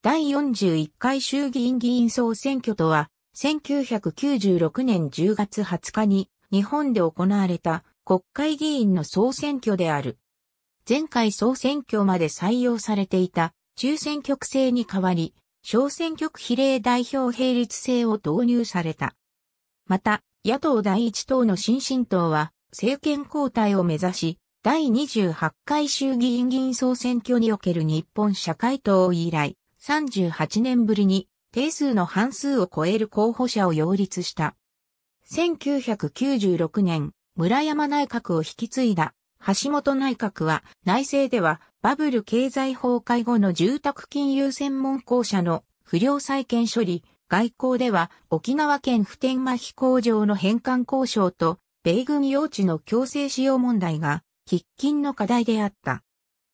第41回衆議院議員総選挙とは、1996年10月20日に日本で行われた国会議員の総選挙である。前回総選挙まで採用されていた中選挙区制に代わり、小選挙区比例代表並立制を導入された。また、野党第一党の新進党は政権交代を目指し、第28回衆議院議員総選挙における日本社会党以来、38年ぶりに定数の半数を超える候補者を擁立した。1996年、村山内閣を引き継いだ橋本内閣は内政ではバブル経済崩壊後の住宅金融専門公社の不良債権処理、外交では沖縄県普天間飛行場の返還交渉と米軍用地の強制使用問題が喫緊の課題であった。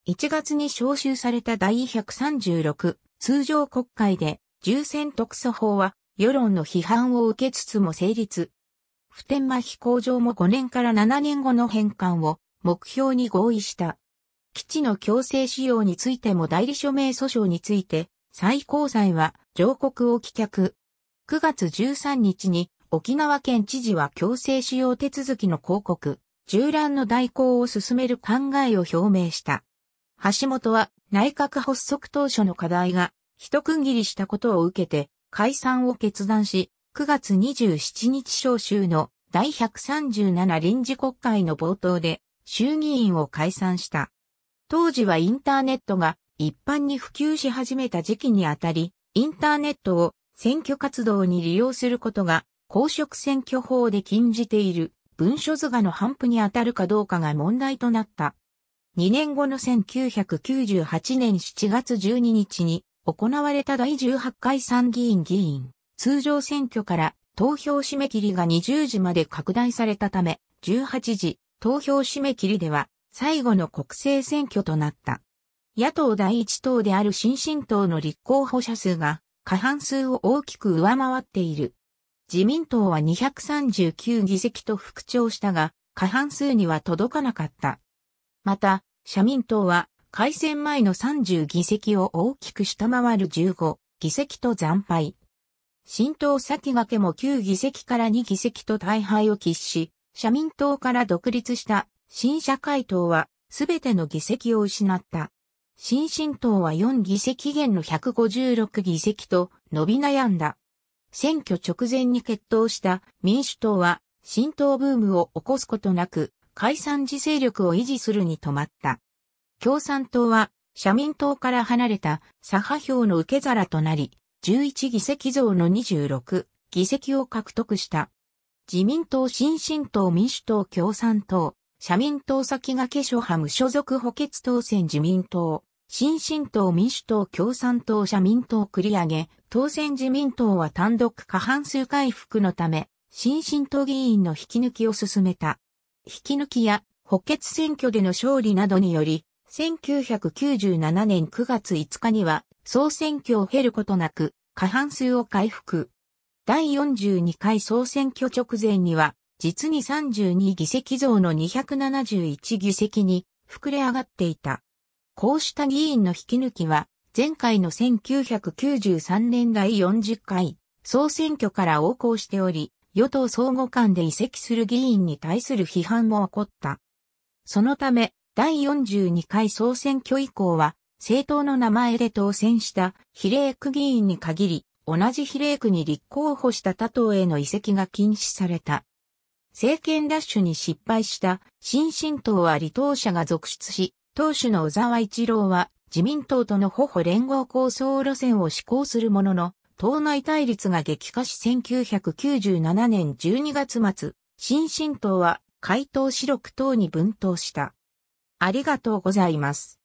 1月に招集された第136通常国会で、重戦特措法は、世論の批判を受けつつも成立。普天間飛行場も5年から7年後の返還を目標に合意した。基地の強制使用についても代理署名訴訟について、最高裁は上告を棄却。9月13日に沖縄県知事は強制使用手続きの広告、従覧の代行を進める考えを表明した。橋本は内閣発足当初の課題が一区切りしたことを受けて解散を決断し、9月27日召集の第137臨時国会の冒頭で衆議院を解散した。当時はインターネットが一般に普及し始めた時期にあたり、インターネットを選挙活動に利用することが公職選挙法で禁じている文書図画の反布にあたるかどうかが問題となった。2年後の1998年7月12日に行われた第18回参議院議員通常選挙から投票締め切りが20時まで拡大されたため、18時投票締め切りでは最後の国政選挙となった。野党第一党である新進党の立候補者数が過半数を大きく上回っている。自民党は239議席と復調したが、過半数には届かなかった。また、社民党は改選前の30議席を大きく下回る15議席と惨敗。新党先駆けも9議席から2議席と大敗を喫し、社民党から独立した新社会党はすべての議席を失った。新進党は4議席減の156議席と伸び悩んだ。選挙直前に決闘した民主党は新党ブームを起こすことなく解散時勢力を維持するに止まった。共産党は社民党から離れた左派票の受け皿となり、11議席増の26議席を獲得した。自民党新進党民主党共産党、社民党先駆け諸派無所属補欠当選自民党、新進党民主党共産党社民党繰り上げ、当選自民党は単独過半数回復のため、新進党議員の引き抜きを進めた。引き抜きや補欠選挙での勝利などにより、1997年9月5日には総選挙を経ることなく過半数を回復。第42回総選挙直前には、実に32議席増の271議席に膨れ上がっていた。こうした議員の引き抜きは、前回の1993年第40回総選挙から横行しており、与党相互間で移籍する議員に対する批判も起こった。そのため、第42回総選挙以降は、政党の名前で当選した比例区議員に限り、同じ比例区に立候補した他党への移籍が禁止された。政権ッシュに失敗した新進党は離党者が続出し、党首の小沢一郎は自民党との保護連合構想路線を施行するものの、党内対立が激化し1997年12月末、新進党は、回答四六党に分党した。ありがとうございます。